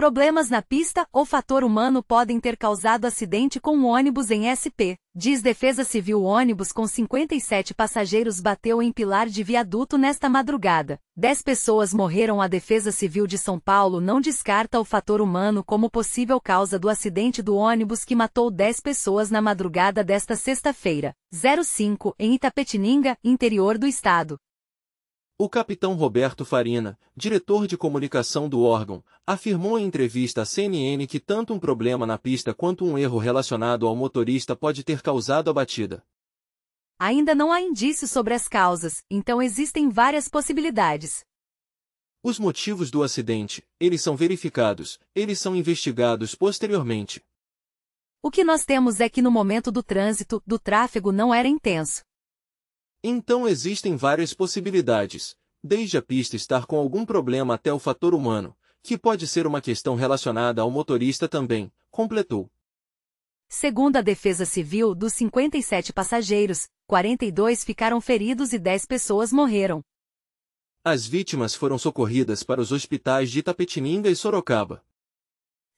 Problemas na pista ou fator humano podem ter causado acidente com um ônibus em SP. Diz Defesa Civil ônibus com 57 passageiros bateu em pilar de viaduto nesta madrugada. Dez pessoas morreram. A Defesa Civil de São Paulo não descarta o fator humano como possível causa do acidente do ônibus que matou 10 pessoas na madrugada desta sexta-feira. 05, em Itapetininga, interior do estado. O capitão Roberto Farina, diretor de comunicação do órgão, afirmou em entrevista à CNN que tanto um problema na pista quanto um erro relacionado ao motorista pode ter causado a batida. Ainda não há indícios sobre as causas, então existem várias possibilidades. Os motivos do acidente, eles são verificados, eles são investigados posteriormente. O que nós temos é que no momento do trânsito, do tráfego não era intenso. Então existem várias possibilidades, desde a pista estar com algum problema até o fator humano, que pode ser uma questão relacionada ao motorista também, completou. Segundo a Defesa Civil, dos 57 passageiros, 42 ficaram feridos e 10 pessoas morreram. As vítimas foram socorridas para os hospitais de Itapetininga e Sorocaba.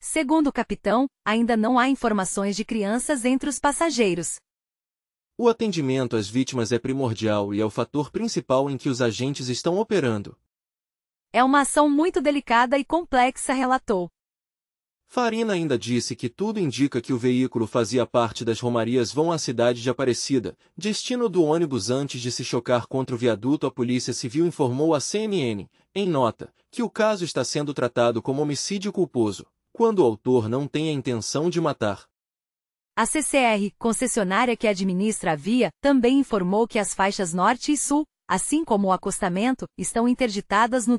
Segundo o capitão, ainda não há informações de crianças entre os passageiros. O atendimento às vítimas é primordial e é o fator principal em que os agentes estão operando. É uma ação muito delicada e complexa, relatou. Farina ainda disse que tudo indica que o veículo fazia parte das romarias vão à cidade de Aparecida, destino do ônibus antes de se chocar contra o viaduto. A Polícia Civil informou à CNN, em nota, que o caso está sendo tratado como homicídio culposo, quando o autor não tem a intenção de matar. A CCR, concessionária que administra a via, também informou que as faixas norte e sul, assim como o acostamento, estão interditadas no